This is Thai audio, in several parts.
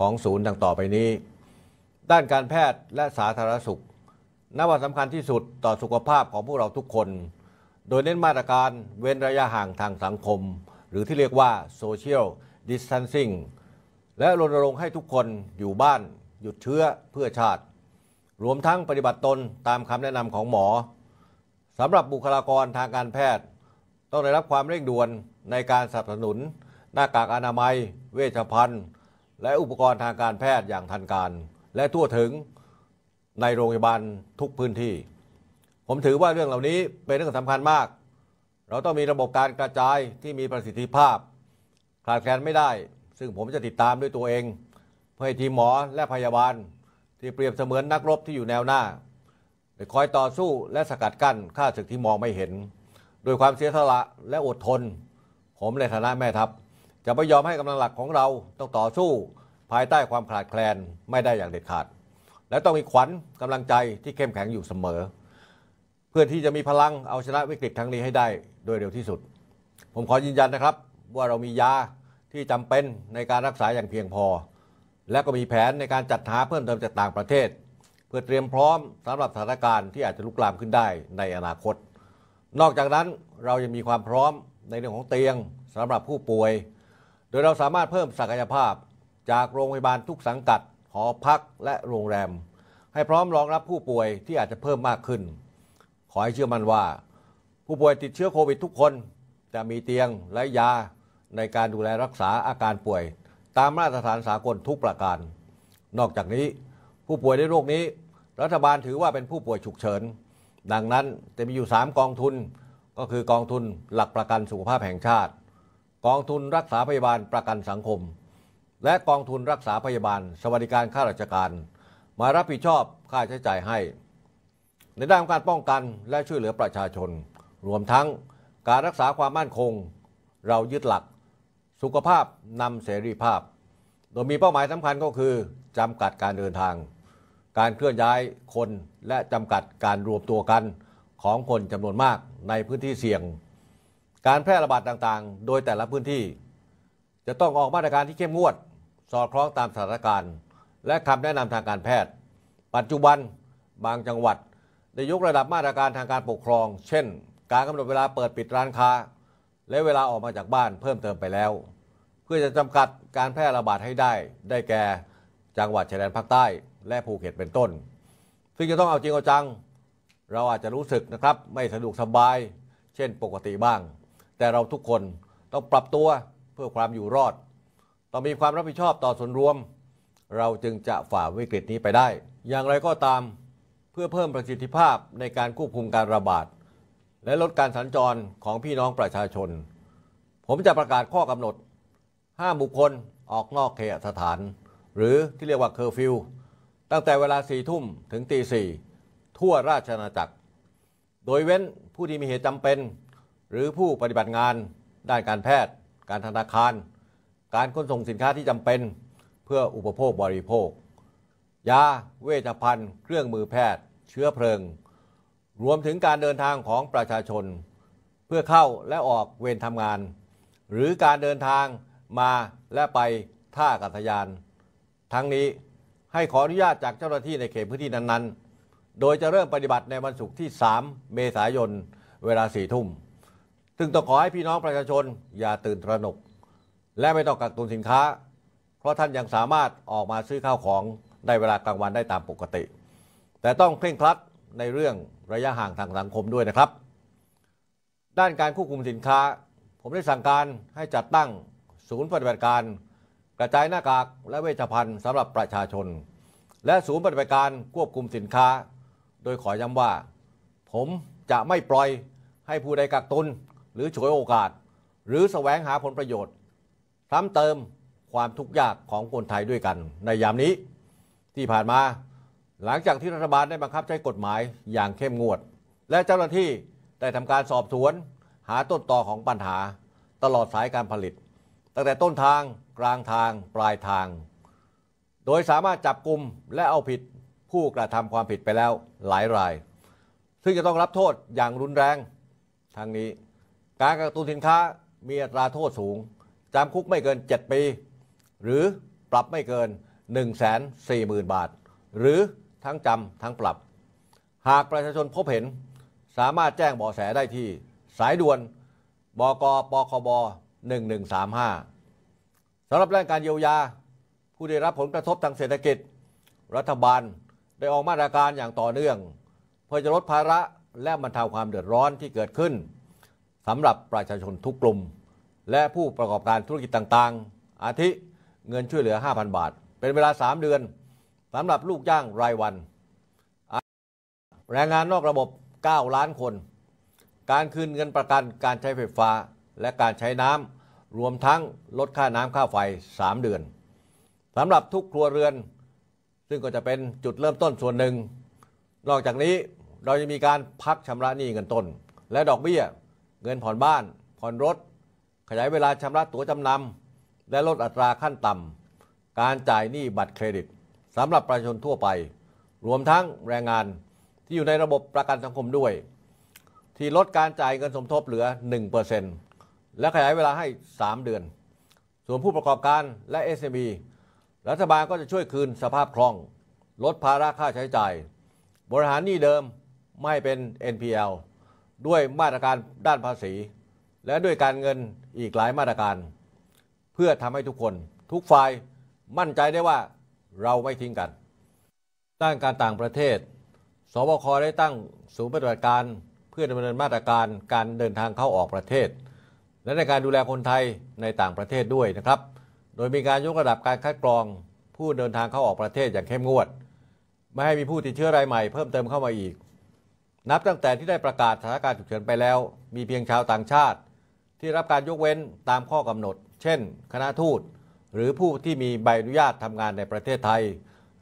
ของศูนย์ดังต่อไปนี้ ด้านการแพทย์และสาธารณสุขนับว่าสำคัญที่สุดต่อสุขภาพของพวกเราทุกคน โดยเน้นมาตรการเว้นระยะห่างทางสังคม หรือที่เรียกว่า Social Distancing และรณรงค์ให้ทุกคนอยู่บ้านหยุดเชื้อเพื่อชาติ รวมทั้งปฏิบัติตนตามคำแนะนำของหมอสำหรับบุคลากรทางการแพทย์ ต้องได้รับความเร่งด่วนในการสนับสนุน หน้ากากอนามัย เวชภัณฑ์และอุปกรณ์ทางการแพทย์อย่างทันการ และทั่วถึงในโรงพยาบาลทุกพื้นที่ ผมถือว่าเรื่องเหล่านี้เป็นเรื่องสำคัญมาก เราต้องมีระบบการกระจายที่มีประสิทธิภาพ ขาดแคลนไม่ได้ ซึ่งผมจะติดตามด้วยตัวเอง เพื่อให้ทีมหมอและพยาบาล ที่เปรียบเสมือนนักรบที่อยู่แนวหน้าคอยต่อสู้และสกัดกั้นข้าศึกที่มองไม่เห็นโดยความเสียสละและอดทน ผมในฐานะแม่ทัพจะไม่ยอมให้กำลังหลักของเราต้องต่อสู้ภายใต้ความขาดแคลนไม่ได้อย่างเด็ดขาด และต้องมีขวัญกำลังใจที่เข้มแข็งอยู่เสมอ เพื่อที่จะมีพลังเอาชนะวิกฤตครั้งนี้ให้ได้ โดยเร็วที่สุด ผมขอยืนยันนะครับ ว่าเรามียาที่จำเป็นในการรักษาอย่างเพียงพอ และก็มีแผนในการจัดหาเพิ่มเติมจากต่างประเทศ เพื่อเตรียมพร้อมสำหรับสถานการณ์ที่อาจจะลุกลามขึ้นได้ในอนาคต นอกจากนั้นเรายังมีความพร้อมในเรื่องของเตียงสำหรับผู้ป่วยโดยเราสามารถเพิ่มศักยภาพจากโรงพยาบาลทุกสังกัด หอพักและโรงแรม ให้พร้อมรองรับผู้ป่วยที่อาจจะเพิ่มมากขึ้น ขอให้เชื่อมั่นว่า ผู้ป่วยติดเชื้อโควิดทุกคน จะมีเตียงและยาในการดูแลรักษาอาการป่วย ตามมาตรฐานสากลทุกประการ นอกจากนี้ ผู้ป่วยในโรคนี้ รัฐบาลถือว่าเป็นผู้ป่วยฉุกเฉิน ดังนั้นจะมีอยู่3กองทุนก็คือกองทุนหลักประกันสุขภาพแห่งชาติกองทุนรักษาพยาบาลประกันสังคม และกองทุนรักษาพยาบาลสวัสดิการข้าราชการ มารับผิดชอบค่าใช้จ่ายให้ ในด้านการป้องกันและช่วยเหลือประชาชน รวมทั้งการรักษาความมั่นคง เรายึดหลัก สุขภาพนำเสรีภาพ โดยมีเป้าหมายสำคัญก็คือจำกัดการเดินทาง การเคลื่อนย้ายคนและจำกัดการรวมตัวกันของคนจำนวนมากในพื้นที่เสี่ยงการแพร่ระบาดต่างๆ โดยแต่ละพื้นที่ จะต้องออกมาตรการที่เข้มงวด สอดคล้องตามสถานการณ์ และคำแนะนำทางการแพทย์ ปัจจุบันบางจังหวัดได้ยกระดับมาตรการทางการปกครอง เช่น การกำหนดเวลาเปิดปิดร้านค้า และเวลาออกมาจากบ้านเพิ่มเติมไปแล้ว เพื่อจะจำกัดการแพร่ระบาดให้ได้ ได้แก่จังหวัดชายแดนภาคใต้และภูเก็ตเป็นต้น ซึ่งจะต้องเอาจริงเอาจัง เราอาจจะรู้สึกนะครับไม่สะดวกสบาย เช่นปกติบ้างแต่เราทุกคนต้องปรับตัวเพื่อความอยู่รอด ต้องมีความรับผิดชอบต่อส่วนรวม เราจึงจะฝ่าวิกฤตนี้ไปได้ อย่างไรก็ตามเพื่อเพิ่มประสิทธิภาพในการควบคุมการระบาด และลดการสัญจรของพี่น้องประชาชน ผมจะประกาศข้อกำหนด ห้ามบุคคลออกนอกเคหสถาน หรือที่เรียกว่าเคอร์ฟิวตั้งแต่เวลาสี่ทุ่มถึงตีสี่ทั่วราชอาณาจักร โดยเว้นผู้ที่มีเหตุจำเป็นหรือผู้ปฏิบัติงาน ด้านการแพทย์ การธนาคาร การขนส่งสินค้าที่จำเป็นเพื่ออุปโภคบริโภค ยา เวชภัณฑ์ เครื่องมือแพทย์ เชื้อเพลิง รวมถึงการเดินทางของประชาชน เพื่อเข้าและออกเวรทำงาน หรือการเดินทางมาและไปท่าอากาศยาน ทั้งนี้ให้ขออนุญาตจากเจ้าหน้าที่ในเขตพื้นที่นั้นๆ โดยจะเริ่มปฏิบัติในวันศุกร์ที่ 3 เมษายน เวลา4ทุ่มซึ่งต้องขอให้พี่น้องประชาชนอย่าตื่นตระหนก และไม่ต้องกักตุนสินค้า เพราะท่านยังสามารถออกมาซื้อข้าวของในเวลากลางวันได้ตามปกติ แต่ต้องเคร่งครัดในเรื่องระยะห่างทางสังคมด้วยนะครับ ด้านการควบคุมสินค้า ผมได้สั่งการให้จัดตั้งศูนย์ปฏิบัติการ กระจายหน้ากากและเวชภัณฑ์สำหรับประชาชน และศูนย์ปฏิบัติการควบคุมสินค้า โดยขอย้ำว่า ผมจะไม่ปล่อยให้ผู้ใดกักตุนหรือฉวยโอกาสหรือสแสวงหาผลประโยชน์ทำเติมความทุกข์ยากของคนไทยด้วยกัน ในยามนี้ ที่ผ่านมา หลังจากที่รัฐบาลได้บังคับใช้กฎหมายอย่างเข้มงวด และเจ้าหน้าที่ได้ทำการสอบสวน หาต้นตอของปัญหา ตลอดสายการผลิต ตั้งแต่ต้นทางกลางทางปลายทาง โดยสามารถจับกลุ่มและเอาผิดผู้กระทำความผิดไปแล้วหลายราย ซึ่งจะต้องรับโทษอย่างรุนแรงทั้งนี้การกระตุ้นสินค้ามีอัตราโทษสูง จำคุกไม่เกิน 7 ปี หรือปรับไม่เกิน 1 4 0 0 0 0 บาท หรือทั้งจำทั้งปรับ หากประชาชนพบเห็นสามารถแจ้งเบาะแสได้ที่ สายด่วนบกปคบ 1135 สำหรับเรื่องการเยียวยา ผู้ได้รับผลกระทบทางเศรษฐกิจ รัฐบาลได้ออกมาตรการอย่างต่อเนื่อง เพื่อจะลดภาระและบรรเทาความเดือดร้อนที่เกิดขึ้นสำหรับประชาชนทุกกลุ่ม และผู้ประกอบการธุรกิจต่างๆ อาทิเงินช่วยเหลือ 5,000 บาท เป็นเวลา 3 เดือน สำหรับลูกจ้างรายวัน แรงงานนอกระบบ 9 ล้านคน การคืนเงินประกันการใช้ไฟฟ้า และการใช้น้ำ รวมทั้งลดค่าน้ำค่าไฟ 3 เดือน สำหรับทุกครัวเรือน ซึ่งก็จะเป็นจุดเริ่มต้นส่วนหนึ่ง นอกจากนี้เราจะมีการพักชำระหนี้เงินต้น และดอกเบี้ยเงินผ่อนบ้าน ผ่อนรถ ขยายเวลาชำระตั๋วจำนำ และลดอัตราขั้นต่ำการจ่ายหนี้บัตรเครดิตสำหรับประชาชนทั่วไป รวมทั้งแรงงานที่อยู่ในระบบประกันสังคมด้วย ที่ลดการจ่ายเงินสมทบเหลือ 1%และขยายเวลาให้ 3 เดือน ส่วนผู้ประกอบการและ SME รัฐบาลก็จะช่วยคืนสภาพคล่อง ลดภาระค่าใช้จ่าย บริหารหนี้เดิมไม่เป็น NPL ด้วยมาตรการด้านภาษี และด้วยการเงินอีกหลายมาตรการ เพื่อทำให้ทุกคนทุกฝ่ายมั่นใจได้ว่าเราไม่ทิ้งกันด้านการต่างประเทศสบคได้ตั้งศูนย์ปฏิบัติการ เพื่อดำเนินมาตรการการเดินทางเข้าออกประเทศ และในการดูแลคนไทยในต่างประเทศด้วยนะครับ โดยมีการยกระดับการคัดกรองผู้เดินทางเข้าออกประเทศอย่างเข้มงวด ไม่ให้มีผู้ติดเชื้อรายใหม่เพิ่มเติมเข้ามาอีกนับตั้งแต่ที่ได้ประกาศสถานการณ์ฉุกเฉินไปแล้ว มีเพียงชาวต่างชาติ ที่รับการยกเว้นตามข้อกำหนด เช่น คณะทูต หรือผู้ที่มีใบอนุญาตทำงานในประเทศไทย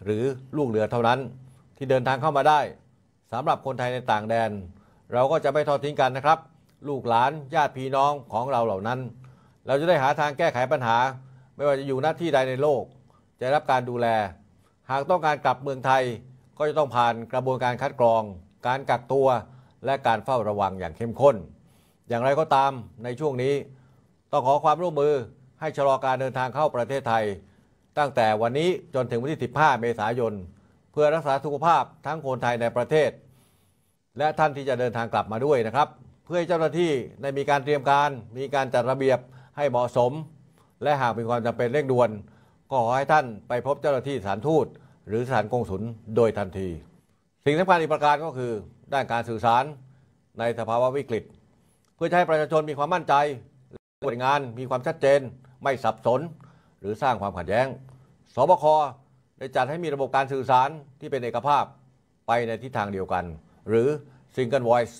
หรือลูกเรือเท่านั้น ที่เดินทางเข้ามาได้ สำหรับคนไทยในต่างแดน เราก็จะไม่ทอดทิ้งกันนะครับ ลูกหลาน ญาติพี่น้องของเราเหล่านั้น เราจะได้หาทางแก้ไขปัญหา ไม่ว่าจะอยู่หน้าที่ใดในโลก จะรับการดูแล หากต้องการกลับเมืองไทยก็จะต้องผ่านกระบวนการคัดกรองการกักตัวและการเฝ้าระวังอย่างเข้มข้น อย่างไรก็ตามในช่วงนี้ต้องขอความร่วมมือให้ชะลอการเดินทางเข้าประเทศไทย ตั้งแต่วันนี้จนถึงวันที่15เมษายนเพื่อรักษาสุขภาพทั้งคนไทยในประเทศ และท่านที่จะเดินทางกลับมาด้วยนะครับ เพื่อให้เจ้าหน้าที่ได้มีการเตรียมการ มีการจัดระเบียบให้เหมาะสม และหากมีความจำเป็นเร่งด่วนก็ขอให้ท่านไปพบเจ้าหน้าที่สถานทูต หรือสถานกงสุลโดยทันทีสิ่งสำคัญอีกประการก็คือด้านการสื่อสารในสภาวะวิกฤต เพื่อให้ประชาชนมีความมั่นใจผลงานมีความชัดเจน ไม่สับสนหรือสร้างความขัดแย้งสบคได้จัดให้มีระบบการสื่อสารที่เป็นเอกภาพไปในทิศทางเดียวกัน หรือ Single Voice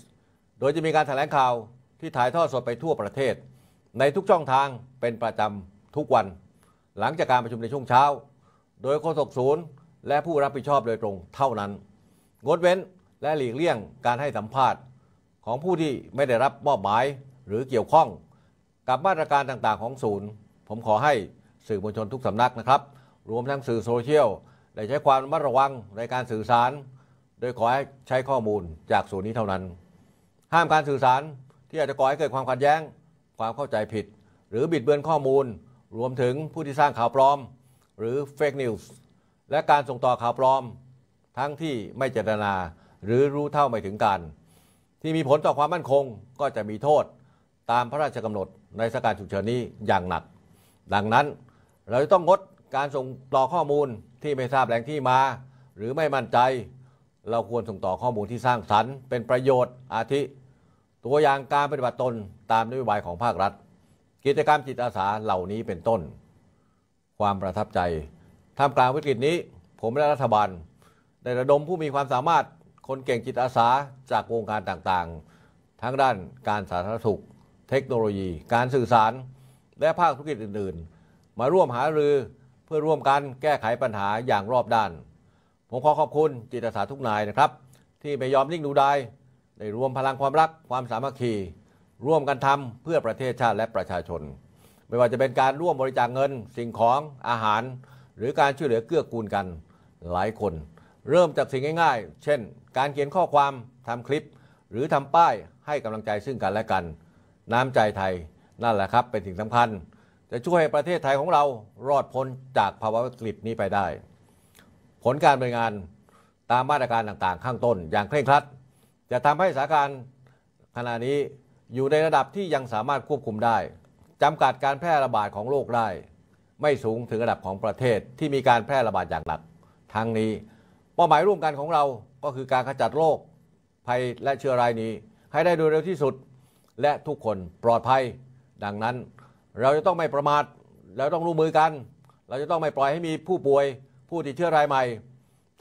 โดยจะมีการถแถลงข่าวที่ถ่ายทอดสดไปทั่วประเทศ ในทุกช่องทางเป็นประจำทุกวัน หลังจากการประชุมในช่วงเช้าโดยโฆษกศูนย์และผู้รับผิดชอบโดยตรงเท่านั้นงดเว้นและหลีกเลี่ยงการให้สัมภาษณ์ของผู้ที่ไม่ได้รับมอบหมายหรือเกี่ยวข้อง กับมาตรการต่างๆของศูนย์ ผมขอให้สื่อมวลชนทุกสำนักนะครับ รวมทั้งสื่อโซเชียลได้ใช้ความระมัดระวังในการสื่อสาร โดยขอให้ใช้ข้อมูลจากศูนย์นี้เท่านั้น ห้ามการสื่อสารที่อาจจะก่อให้เกิดความขัดแย้ง ความเข้าใจผิด หรือบิดเบือนข้อมูล รวมถึงผู้ที่สร้างข่าวปลอม หรือเฟกนิวส์และการส่งต่อข่าวปลอมทั้งที่ไม่เจตนาหรือรู้เท่าไม่ถึงการที่มีผลต่อความมั่นคงก็จะมีโทษตามพระราชกำหนดในสถานการ์ฉุกเฉินนี้อย่างหนัก ดังนั้นเราจะต้องงดการส่งต่อข้อมูลที่ไม่ทราบแหล่งที่มา หรือไม่มั่นใจ เราควรส่งต่อข้อมูลที่สร้างสรรค์ เป็นประโยชน์ อาทิ ตัวอย่างการปฏิบัติตนตามนโยบายของภาครัฐ กิจกรรมจิตอาสาเหล่านี้เป็นต้น ความประทับใจท่ามกลางวิกฤตนี้ผมและรัฐบาลได้ระดมผู้มีความสามารถ คนเก่งจิตอาสาจากวงการต่างๆ ทั้งด้านการสาธารณสุข เทคโนโลยี การสื่อสาร และภาคธุรกิจอื่นๆ มาร่วมหารือเพื่อร่วมกันแก้ไขปัญหาอย่างรอบด้าน ผมขอขอบคุณจิตอาสาทุกนายนะครับ ที่ไม่ยอมนิ่งดูดดยได้รวมพลังความรักความสามัคคีร่วมกันทำเพื่อประเทศชาติและประชาชน ไม่ว่าจะเป็นการร่วมบริจาคเงิน สิ่งของอาหาร หรือการช่วยเหลือเกื้อกูลกันหลายคนเริ่มจากสิ่งง่าย ๆ เช่น การเขียนข้อความ ทำคลิป หรือทำป้ายให้กำลังใจซึ่งกันและกัน น้ำใจไทย นั่นแหละครับ เป็นสิ่งสำคัญ จะช่วยให้ประเทศไทยของเรา รอดพ้นจากภาวะวิกฤตนี้ไปได้ ผลการบริงาน ตามมาตรการต่างๆ ข้างต้น อย่างเคร่งครัด จะทำให้สถานการณ์ขณะนี้ อยู่ในระดับที่ยังสามารถควบคุมได้จำกัดการแพร่ระบาดของโรคได้ไม่สูงถึงระดับของประเทศที่มีการแพร่ระบาดอย่างหนักทั้งนี้เป้าหมายร่วมกันของเรา ก็คือการขจัดโรคภัยและเชื้อรายนี้ ให้ได้โดยเร็วที่สุดและทุกคนปลอดภัยดังนั้น เราจะต้องไม่ประมาทเราต้องร่วมมือกัน เราจะต้องไม่ปล่อยให้มีผู้ป่วยผู้ติดเชื้อรายใหม่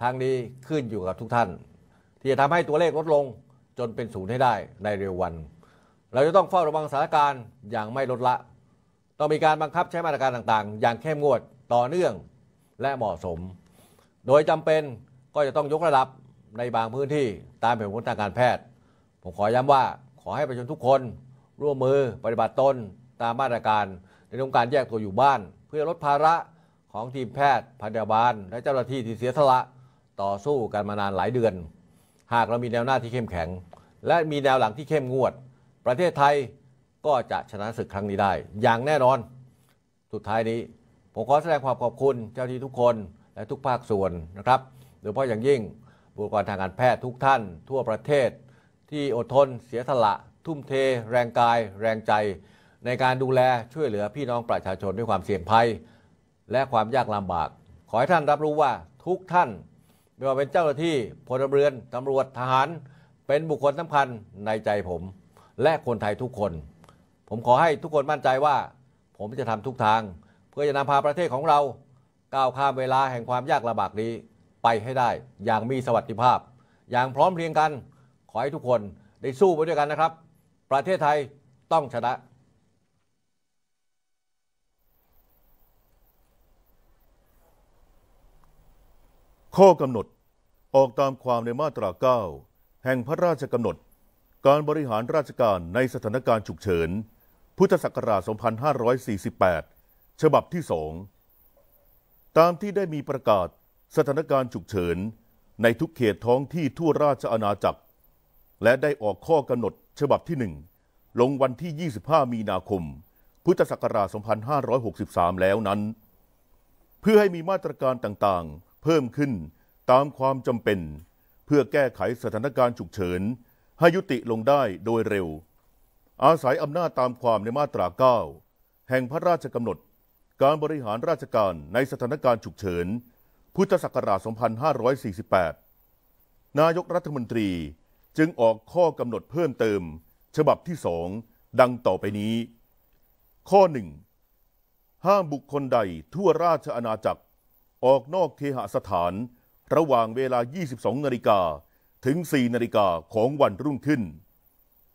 ทางนี้ขึ้นอยู่กับทุกท่าน ที่จะทำให้ตัวเลขลดลงจนเป็นศูนย์ให้ได้ในเร็ววัน เราจะต้องเฝ้าระวังสถานการณ์อย่างไม่ลดละ ต้องมีการบังคับใช้มาตรการต่าง ๆ อย่างเข้มงวดต่อเนื่องและเหมาะสม โดยจำเป็นก็จะต้องยกระดับในบางพื้นที่ตามเหตุผลทางการแพทย์ ผมขอย้ำว่าขอให้ประชาชนทุกคน ร่วมมือปฏิบัติตน ตามมาตรการ ในเรื่องการแยกตัวอยู่บ้าน เพื่อลดภาระของทีมแพทย์พยาบาลและเจ้าหน้าที่ที่เสียสละ ต่อสู้กันมานานหลายเดือน หากเรามีแนวหน้าที่เข้มแข็ง และมีแนวหลังที่เข้มงวด ประเทศไทยก็จะชนะศึกครั้งนี้ได้อย่างแน่นอน สุดท้ายนี้ผมขอแสดงความขอบคุณเจ้าที่ทุกคนและทุกภาคส่วนนะครับยเฉพาะอย่างยิ่งบุคลากรทางการแพทย์ทุกท่าน ทั่วประเทศ ที่อดทนเสียสละ ทุ่มเท แรงกาย แรงใจ ในการดูแลช่วยเหลือพี่น้องประชาชนด้วยความเสี่ยงภัย และความยากลำบาก ขอให้ท่านรับรู้ว่าทุกท่าน ไม่ว่าเป็นเจ้าหน้าที่พลเรือน ตำรวจทหาร เป็นบุคคลสำคัญในใจผม และคนไทยทุกคน ผมขอให้ทุกคนมั่นใจว่า ผมจะทำทุกทาง เพื่อจะนำพาประเทศของเรา ก้าวข้ามเวลาแห่งความยากลำบากนี้ไปให้ได้อย่างมีสวัสดิภาพอย่างพร้อมเพรียงกันขอให้ทุกคนได้สู้ไปด้วยกันนะครับ ประเทศไทยต้องชนะ ข้อกำหนดออกตามความในมาตรา 9 แห่งพระราชกำหนด การบริหารราชการในสถานการณ์ฉุกเฉิน พุทธศักราช2548 ฉบับที่สองตามที่ได้มีประกาศสถานการณ์ฉุกเฉิน ในทุกเขตท้องที่ทั่วราชอาณาจักร และได้ออกข้อกำหนด ฉบับที่หนึ่งลงวันที่ 25 มีนาคม พุทธศักราช 2563 แล้วนั้น เพื่อให้มีมาตรการต่างๆ เพิ่มขึ้นตามความจำเป็น เพื่อแก้ไขสถานการณ์ฉุกเฉิน ให้ยุติลงได้โดยเร็ว อาศัยอำนาจตามความในมาตรา 9 แห่งพระราชกำหนด การบริหารราชการในสถานการณ์ฉุกเฉินพุทธศักราช 2548 นายกรัฐมนตรีจึงออกข้อกำหนดเพิ่มเติม ฉบับที่สอง ดังต่อไปนี้ ข้อหนึ่งห้ามบุคคลใดทั่วราชอาณาจักร ออกนอกเคหสถานระหว่างเวลา 22 นาฬิกาถึง 4นาฬิกาของวันรุ่งขึ้น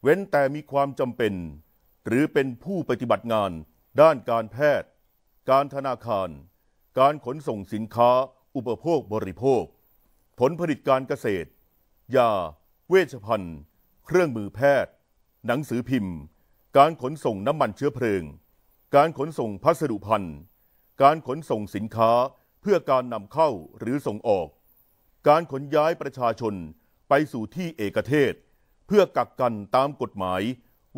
เว้นแต่มีความจำเป็น หรือเป็นผู้ปฏิบัติงาน ด้านการแพทย์ การธนาคาร การขนส่งสินค้าอุปโภคบริโภค ผลผลิตการเกษตร ยา เวชภัณฑ์ เครื่องมือแพทย์ หนังสือพิมพ์ การขนส่งน้ำมันเชื้อเพลิง การขนส่งพัสดุพันธ์การขนส่งสินค้าเพื่อการนำเข้าหรือส่งออก การขนย้ายประชาชนไปสู่ที่เอกเทศ เพื่อกักกันตามกฎหมาย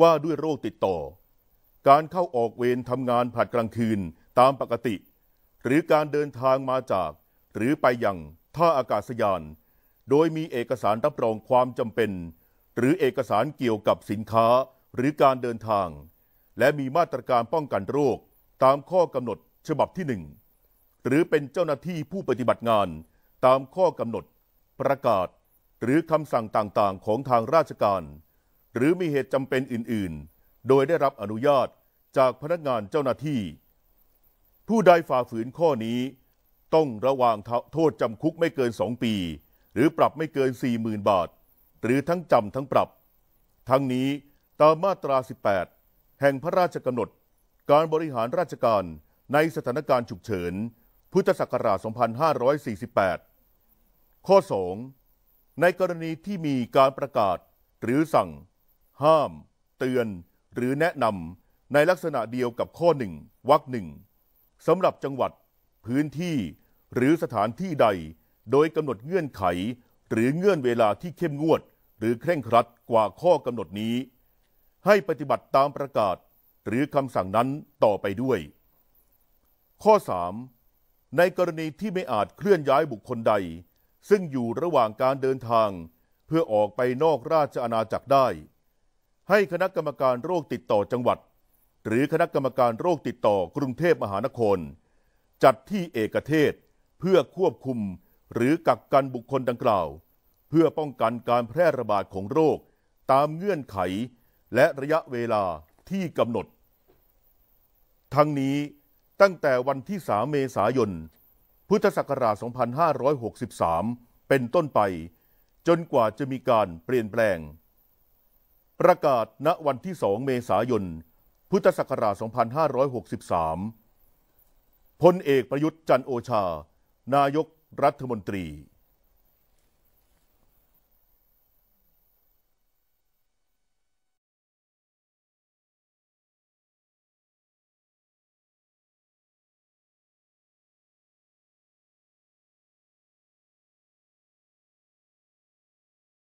ว่าด้วยโรคติดต่อ การเข้าออกเวรทำงานผัดกลางคืนตามปกติ หรือการเดินทางมาจากหรือไปยังท่าอากาศยาน โดยมีเอกสารรับรองความจำเป็น หรือเอกสารเกี่ยวกับสินค้าหรือการเดินทาง และมีมาตรการป้องกันโรคตามข้อกำหนดฉบับที่หนึ่งหรือเป็นเจ้าหน้าที่ผู้ปฏิบัติงาน ตามข้อกำหนด ประกาศ หรือคำสั่งต่างๆของทางราชการ หรือมีเหตุจำเป็นอื่นๆ โดยได้รับอนุญาตจากพนักงานเจ้าหน้าที่ ผู้ใดฝ่าฝืนข้อนี้ต้องระวางโทษจำคุกไม่เกิน 2 ปี หรือปรับไม่เกิน 40,000 บาท หรือทั้งจำทั้งปรับ ทั้งนี้ตามมาตรา 18 แห่งพระราชกำหนดการบริหารราชการในสถานการณ์ฉุกเฉิน พุทธศักราช2548 ข้อ 2 ในกรณีที่มีการประกาศหรือสั่ง ห้าม เตือนหรือแนะนำในลักษณะเดียวกับข้อ 1วรรคหนึ่งสำหรับจังหวัดพื้นที่หรือสถานที่ใดโดยกำหนดเงื่อนไข หรือเงื่อนเวลาที่เข้มงวด หรือเคร่งครัดกว่าข้อกำหนดนี้ ให้ปฏิบัติตามประกาศ หรือคำสั่งนั้นต่อไปด้วย ข้อ 3. ในกรณีที่ไม่อาจเคลื่อนย้ายบุคคลใด ซึ่งอยู่ระหว่างการเดินทาง เพื่อออกไปนอกราชอาณาจักรได้ ให้คณะกรรมการโรคติดต่อจังหวัด หรือคณะกรรมการโรคติดต่อกรุงเทพมหานครจัดที่เอกเทศเพื่อควบคุมหรือกักกันบุคคลดังกล่าว เพื่อป้องกันการแพร่ระบาดของโรคตามเงื่อนไขและระยะเวลาที่กำหนด ทั้งนี้ตั้งแต่วันที่ 3 เมษายน พุทธศักราช 2563 เป็นต้นไป จนกว่าจะมีการเปลี่ยนแปลง ประกาศณวันที่ 2 เมษายน พุทธศักราช 2563 พลเอกประยุทธ์จันโอชานายกรัฐมนตรี